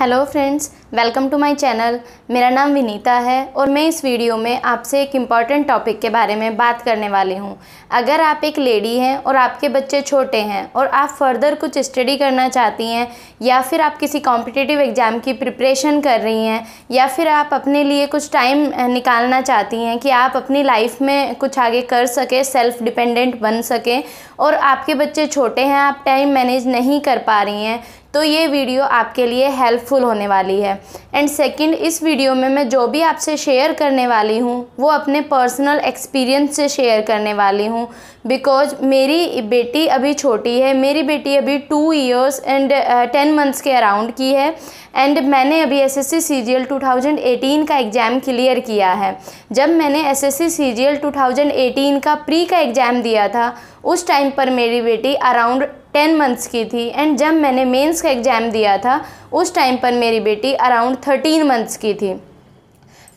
hello friends welcome to my channel मेरा नाम विनीता है और मैं इस वीडियो में आपसे एक इम्पॉर्टेंट टॉपिक के बारे में बात करने वाली हूँ अगर आप एक लेडी हैं और आपके बच्चे छोटे हैं और आप फर्दर कुछ स्टडी करना चाहती हैं या फिर आप किसी कॉम्पिटिटिव एग्ज़ाम की प्रिपरेशन कर रही हैं या फिर आप अपने लिए कुछ टाइम निकालना चाहती हैं कि आप अपनी लाइफ में कुछ आगे कर सकें सेल्फ डिपेंडेंट बन सकें और आपके बच्चे छोटे हैं आप टाइम मैनेज नहीं कर पा रही हैं तो ये वीडियो आपके लिए हेल्पफुल होने वाली है एंड सेकंड इस वीडियो में मैं जो भी आपसे शेयर करने वाली हूँ वो अपने पर्सनल एक्सपीरियंस से शेयर करने वाली हूँ बिकॉज मेरी बेटी अभी छोटी है मेरी बेटी अभी two years and ten months के अराउंड की है एंड मैंने अभी एस एस सी एटीन का एग्ज़ाम क्लियर किया है जब मैंने एस एस सी एटीन का प्री का एग्ज़ाम दिया था उस टाइम पर मेरी बेटी अराउंड टेन मंथ्स की थी एंड जब मैंने मेंस का एग्ज़ाम दिया था उस टाइम पर मेरी बेटी अराउंड थर्टीन मंथ्स की थी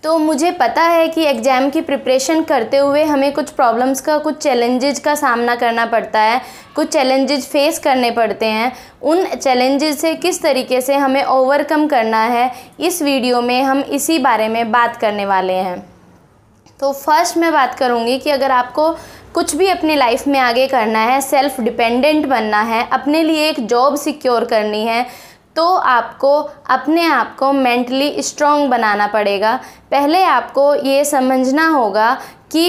तो मुझे पता है कि एग्ज़ाम की प्रिपरेशन करते हुए हमें कुछ प्रॉब्लम्स का कुछ चैलेंजेज का सामना करना पड़ता है कुछ चैलेंजेज फेस करने पड़ते हैं उन चैलेंजेज से किस तरीके से हमें ओवरकम करना है इस वीडियो में हम इसी बारे में बात करने वाले हैं तो फर्स्ट मैं बात करूँगी कि अगर आपको कुछ भी अपने लाइफ में आगे करना है सेल्फ़ डिपेंडेंट बनना है अपने लिए एक जॉब सिक्योर करनी है तो आपको अपने आप को मेंटली स्ट्रॉन्ग बनाना पड़ेगा पहले आपको ये समझना होगा कि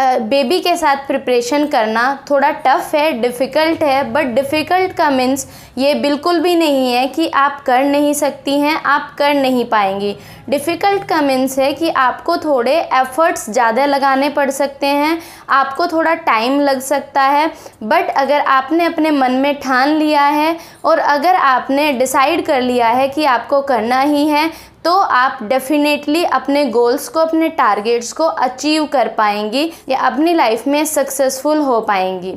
बेबी के साथ प्रिपरेशन करना थोड़ा टफ़ है डिफ़िकल्ट है बट डिफ़िकल्ट का मीन्स ये बिल्कुल भी नहीं है कि आप कर नहीं सकती हैं आप कर नहीं पाएंगी डिफ़िकल्ट का मीन्स है कि आपको थोड़े एफ़र्ट्स ज़्यादा लगाने पड़ सकते हैं आपको थोड़ा टाइम लग सकता है बट अगर आपने अपने मन में ठान लिया है और अगर आपने डिसाइड कर लिया है कि आपको करना ही है तो आप डेफिनेटली अपने गोल्स को अपने टारगेट्स को अचीव कर पाएंगी या अपनी लाइफ में सक्सेसफुल हो पाएंगी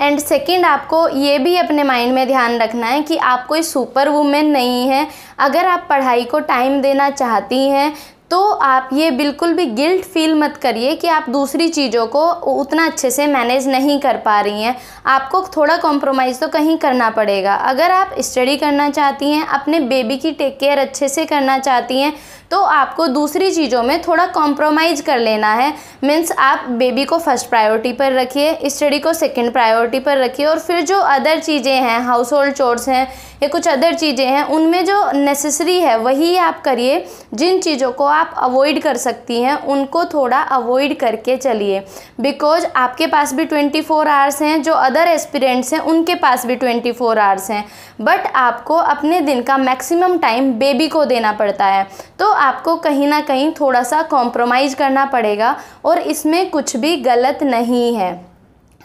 एंड सेकेंड आपको ये भी अपने माइंड में ध्यान रखना है कि आप कोई सुपर वूमेन नहीं है अगर आप पढ़ाई को टाइम देना चाहती हैं तो आप ये बिल्कुल भी गिल्ट फील मत करिए कि आप दूसरी चीज़ों को उतना अच्छे से मैनेज नहीं कर पा रही हैं आपको थोड़ा कॉम्प्रोमाइज़ तो कहीं करना पड़ेगा अगर आप स्टडी करना चाहती हैं अपने बेबी की टेक केयर अच्छे से करना चाहती हैं तो आपको दूसरी चीज़ों में थोड़ा कॉम्प्रोमाइज़ कर लेना है मीन्स आप बेबी को फर्स्ट प्रायोरिटी पर रखिए स्टडी को सेकेंड प्रायोरिटी पर रखिए और फिर जो अदर चीज़ें हैं हाउस होल्ड चोर्स हैं या कुछ अदर चीज़ें हैं उनमें जो नेसेसरी है वही आप करिए जिन चीज़ों को आप अवॉइड कर सकती हैं उनको थोड़ा अवॉइड करके चलिए बिकॉज आपके पास भी ट्वेंटी फोर आवर्स हैं जो अदर एस्पिरेंट्स हैं उनके पास भी ट्वेंटी फोर आवर्स हैं बट आपको अपने दिन का मैक्सिमम टाइम बेबी को देना पड़ता है तो आपको कहीं ना कहीं थोड़ा सा कॉम्प्रोमाइज़ करना पड़ेगा और इसमें कुछ भी गलत नहीं है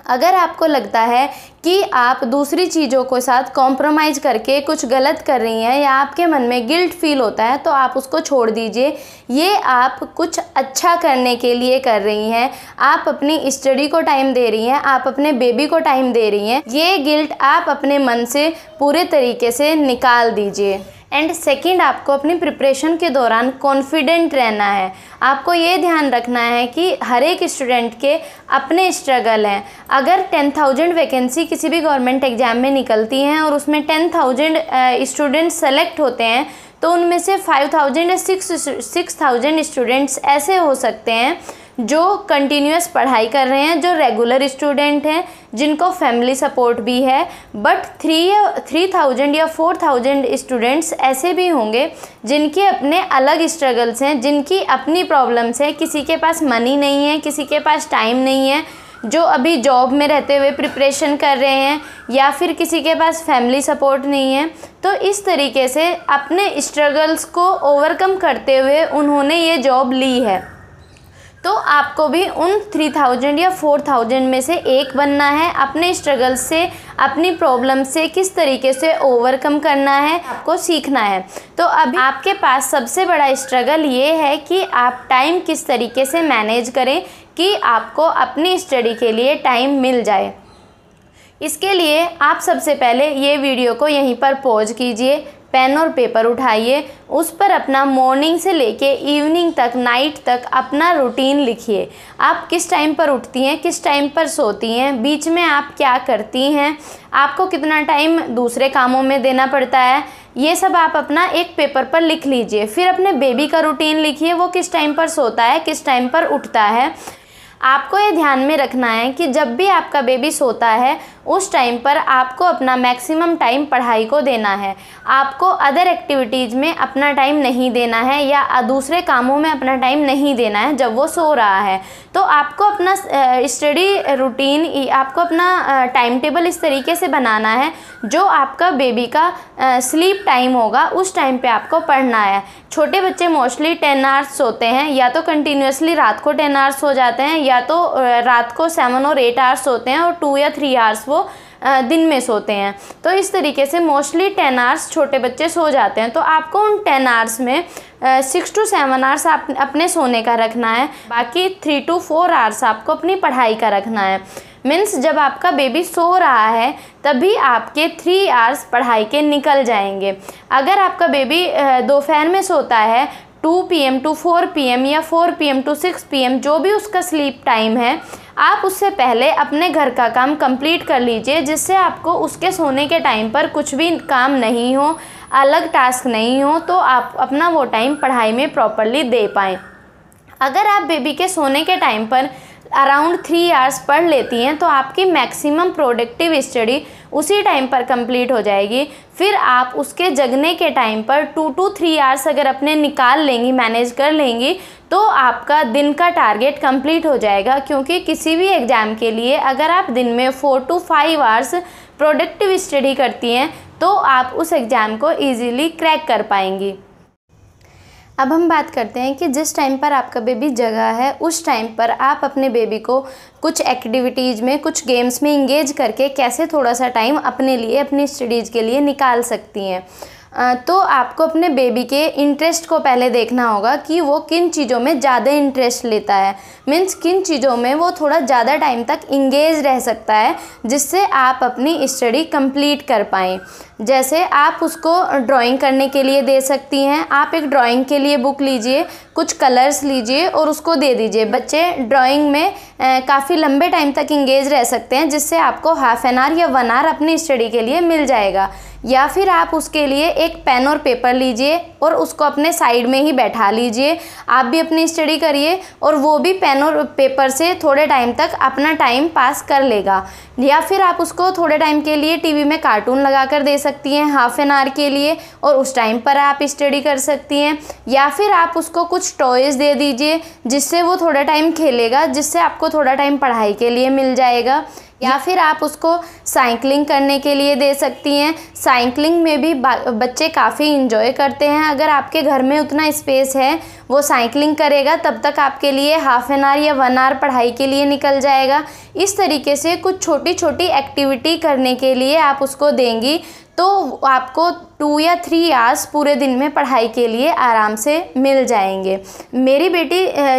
अगर आपको लगता है कि आप दूसरी चीज़ों के साथ कॉम्प्रोमाइज़ करके कुछ गलत कर रही हैं या आपके मन में गिल्ट फील होता है तो आप उसको छोड़ दीजिए ये आप कुछ अच्छा करने के लिए कर रही हैं आप अपनी स्टडी को टाइम दे रही हैं आप अपने बेबी को टाइम दे रही हैं ये गिल्ट आप अपने मन से पूरे तरीके से निकाल दीजिए एंड सेकंड आपको अपनी प्रिपरेशन के दौरान कॉन्फिडेंट रहना है आपको ये ध्यान रखना है कि हर एक स्टूडेंट के अपने स्ट्रगल हैं अगर टेन थाउजेंड वैकेंसी किसी भी गवर्नमेंट एग्ज़ाम में निकलती हैं और उसमें टेन थाउजेंड स्टूडेंट सेलेक्ट होते हैं तो उनमें से फाइव थाउजेंड या सिक्स सिक्स थाउजेंड स्टूडेंट्स ऐसे हो सकते हैं जो कंटिन्यूस पढ़ाई कर रहे हैं जो रेगुलर स्टूडेंट हैं जिनको फैमिली सपोर्ट भी है बट थ्री थ्री थाउजेंड या फोर थाउजेंड स्टूडेंट्स ऐसे भी होंगे जिनके अपने अलग स्ट्रगल्स हैं जिनकी अपनी प्रॉब्लम्स हैं किसी के पास मनी नहीं है किसी के पास टाइम नहीं है जो अभी जॉब में रहते हुए प्रिपरेशन कर रहे हैं या फिर किसी के पास फैमिली सपोर्ट नहीं है तो इस तरीके से अपने स्ट्रगल्स को ओवरकम करते हुए उन्होंने ये जॉब ली है तो आपको भी उन थ्री थाउजेंड या फोर थाउजेंड में से एक बनना है अपने स्ट्रगल से अपनी प्रॉब्लम से किस तरीके से ओवरकम करना है आपको सीखना है तो अब आपके पास सबसे बड़ा स्ट्रगल ये है कि आप टाइम किस तरीके से मैनेज करें कि आपको अपनी स्टडी के लिए टाइम मिल जाए इसके लिए आप सबसे पहले ये वीडियो को यहीं पर पॉज कीजिए पेन और पेपर उठाइए उस पर अपना मॉर्निंग से लेके इवनिंग तक नाइट तक अपना रूटीन लिखिए आप किस टाइम पर उठती हैं किस टाइम पर सोती हैं बीच में आप क्या करती हैं आपको कितना टाइम दूसरे कामों में देना पड़ता है ये सब आप अपना एक पेपर पर लिख लीजिए फिर अपने बेबी का रूटीन लिखिए वो किस टाइम पर सोता है किस टाइम पर उठता है आपको ये ध्यान में रखना है कि जब भी आपका बेबी सोता है उस टाइम पर आपको अपना मैक्सिमम टाइम पढ़ाई को देना है आपको अदर एक्टिविटीज़ में अपना टाइम नहीं देना है या दूसरे कामों में अपना टाइम नहीं देना है जब वो सो रहा है तो आपको अपना स्टडी रूटीन आपको अपना टाइम टेबल इस तरीके से बनाना है जो आपका बेबी का स्लीप टाइम होगा उस टाइम पे आपको पढ़ना है छोटे बच्चे मोस्टली टेन आवर्स सोते हैं या तो कंटिन्यूसली रात को टेन आवर्स हो जाते हैं या तो रात को सेवन और एट आवर्स होते हैं और टू या थ्री आवर्स वो दिन में सोते हैं तो इस तरीके से मोस्टली टेन आवर्स छोटे बच्चे सो जाते हैं तो आपको उन टेन आवर्स में सिक्स टू सेवन आवर्स आप अपने सोने का रखना है बाकी थ्री टू फोर आवर्स आपको अपनी पढ़ाई का रखना है मीन्स जब आपका बेबी सो रहा है तभी आपके थ्री आवर्स पढ़ाई के निकल जाएंगे अगर आपका बेबी दोपहर में सोता है two P M to four P M या four P M to six P M जो भी उसका स्लीप टाइम है आप उससे पहले अपने घर का काम कंप्लीट कर लीजिए जिससे आपको उसके सोने के टाइम पर कुछ भी काम नहीं हो अलग टास्क नहीं हो तो आप अपना वो टाइम पढ़ाई में प्रॉपरली दे पाएँ अगर आप बेबी के सोने के टाइम पर अराउंड थ्री आवर्स पढ़ लेती हैं तो आपकी मैक्सिमम प्रोडक्टिव स्टडी उसी टाइम पर कंप्लीट हो जाएगी फिर आप उसके जगने के टाइम पर टू टू थ्री आवर्स अगर अपने निकाल लेंगी मैनेज कर लेंगी तो आपका दिन का टारगेट कंप्लीट हो जाएगा क्योंकि किसी भी एग्ज़ाम के लिए अगर आप दिन में four to five hours productive study करती हैं तो आप उस एग्ज़ाम को ईजीली क्रैक कर पाएंगी अब हम बात करते हैं कि जिस टाइम पर आपका बेबी जगह है उस टाइम पर आप अपने बेबी को कुछ एक्टिविटीज़ में कुछ गेम्स में इंगेज करके कैसे थोड़ा सा टाइम अपने लिए अपनी स्टडीज़ के लिए निकाल सकती हैं तो आपको अपने बेबी के इंटरेस्ट को पहले देखना होगा कि वो किन चीज़ों में ज़्यादा इंटरेस्ट लेता है मीन्स किन चीज़ों में वो थोड़ा ज़्यादा टाइम तक इंगेज रह सकता है जिससे आप अपनी स्टडी कंप्लीट कर पाएँ जैसे आप उसको ड्राइंग करने के लिए दे सकती हैं आप एक ड्राइंग के लिए बुक लीजिए कुछ कलर्स लीजिए और उसको दे दीजिए बच्चे ड्राइंग में काफ़ी लंबे टाइम तक इंगेज रह सकते हैं जिससे आपको हाफ एन आवर या वन आवर अपनी स्टडी के लिए मिल जाएगा या फिर आप उसके लिए एक पेन और पेपर लीजिए और उसको अपने साइड में ही बैठा लीजिए आप भी अपनी स्टडी करिए और वो भी पेन और पेपर से थोड़े टाइम तक अपना टाइम पास कर लेगा या फिर आप उसको थोड़े टाइम के लिए टीवी में कार्टून लगा कर दे सकती हैं हाफ एन आवर के लिए और उस टाइम पर आप स्टडी कर सकती हैं या फिर आप उसको कुछ टॉयज़ दे दीजिए जिससे वो थोड़ा टाइम खेलेगा जिससे आपको थोड़ा टाइम पढ़ाई के लिए मिल जाएगा या फिर आप उसको साइकिलिंग करने के लिए दे सकती हैं साइकिलिंग में भी बच्चे काफ़ी इन्जॉय करते हैं अगर आपके घर में उतना स्पेस है वो साइकिलिंग करेगा तब तक आपके लिए हाफ़ एन आवर या वन आवर पढ़ाई के लिए निकल जाएगा इस तरीके से कुछ छोटी छोटी एक्टिविटी करने के लिए आप उसको देंगी तो आपको टू या थ्री आवर्स पूरे दिन में पढ़ाई के लिए आराम से मिल जाएंगे मेरी बेटी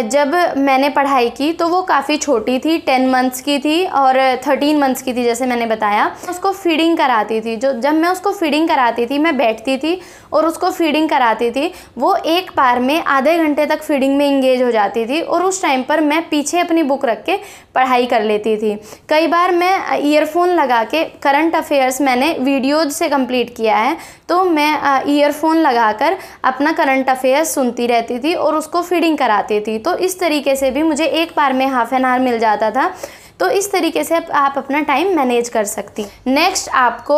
जब मैंने पढ़ाई की तो वो काफ़ी छोटी थी टेन मंथ्स की थी और थर्टीन मंथ्स की थी जैसे मैंने बताया उसको फीडिंग कराती थी जो जब मैं उसको फीडिंग कराती थी मैं बैठती थी और उसको फीडिंग कराती थी वो एक बार में आधे घंटे तक फीडिंग में इंगेज हो जाती थी और उस टाइम पर मैं पीछे अपनी बुक रख के पढ़ाई कर लेती थी कई बार मैं ईयरफोन लगा के करंट अफेयर्स मैंने वीडियोज से कंप्लीट किया है तो मैं ईयरफोन लगाकर अपना करंट अफेयर सुनती रहती थी और उसको फीडिंग कराती थी तो इस तरीके से भी मुझे एक बार में हाफ एन आवर मिल जाता था तो इस तरीके से आप अपना टाइम मैनेज कर सकती नेक्स्ट आपको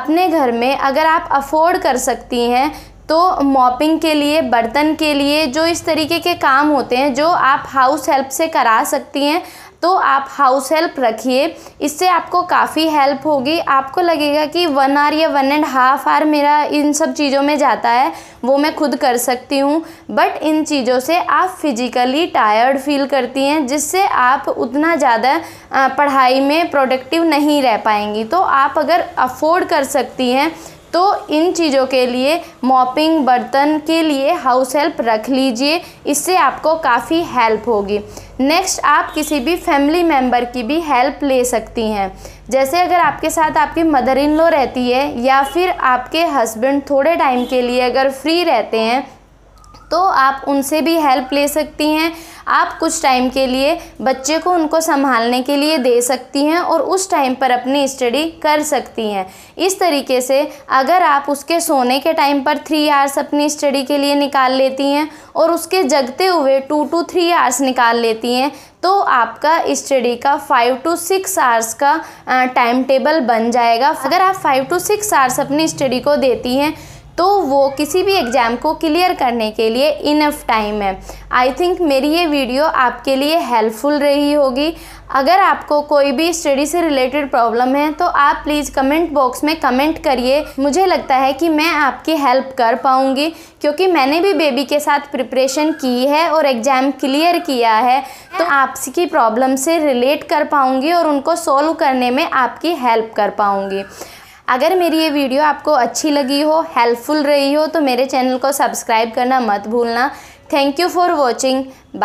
अपने घर में अगर आप अफोर्ड कर सकती हैं तो मॉपिंग के लिए बर्तन के लिए जो इस तरीके के काम होते हैं जो आप हाउस हेल्प से करा सकती हैं तो आप हाउस हेल्प रखिए इससे आपको काफ़ी हेल्प होगी आपको लगेगा कि वन आर या वन एंड हाफ आर मेरा इन सब चीज़ों में जाता है वो मैं खुद कर सकती हूँ बट इन चीज़ों से आप फिज़िकली टायर्ड फील करती हैं जिससे आप उतना ज़्यादा पढ़ाई में प्रोडक्टिव नहीं रह पाएंगी तो आप अगर अफोर्ड कर सकती हैं तो इन चीज़ों के लिए मॉपिंग बर्तन के लिए हाउस हेल्प रख लीजिए इससे आपको काफ़ी हेल्प होगी नेक्स्ट आप किसी भी फैमिली मेम्बर की भी हेल्प ले सकती हैं जैसे अगर आपके साथ आपकी मदर इन लॉ रहती है या फिर आपके हस्बैंड थोड़े टाइम के लिए अगर फ्री रहते हैं तो आप उनसे भी हेल्प ले सकती हैं आप कुछ टाइम के लिए बच्चे को उनको संभालने के लिए दे सकती हैं और उस टाइम पर अपनी स्टडी कर सकती हैं इस तरीके से अगर आप उसके सोने के टाइम पर थ्री आवर्स अपनी स्टडी के लिए निकाल लेती हैं और उसके जगते हुए टू टू थ्री आवर्स निकाल लेती हैं तो आपका स्टडी का फाइव टू सिक्स आवर्स का टाइम टेबल बन जाएगा अगर आप फाइव टू सिक्स आवर्स अपनी स्टडी को देती हैं तो वो किसी भी एग्ज़ाम को क्लियर करने के लिए इनफ टाइम है आई थिंक मेरी ये वीडियो आपके लिए हेल्पफुल रही होगी अगर आपको कोई भी स्टडी से रिलेटेड प्रॉब्लम है तो आप प्लीज़ कमेंट बॉक्स में कमेंट करिए मुझे लगता है कि मैं आपकी हेल्प कर पाऊँगी क्योंकि मैंने भी बेबी के साथ प्रिपरेशन की है और एग्ज़ाम क्लियर किया है तो आपकी प्रॉब्लम से रिलेट कर पाऊँगी और उनको सॉल्व करने में आपकी हेल्प कर पाऊँगी अगर मेरी ये वीडियो आपको अच्छी लगी हो हेल्पफुल रही हो तो मेरे चैनल को सब्सक्राइब करना मत भूलना thank you for watching bye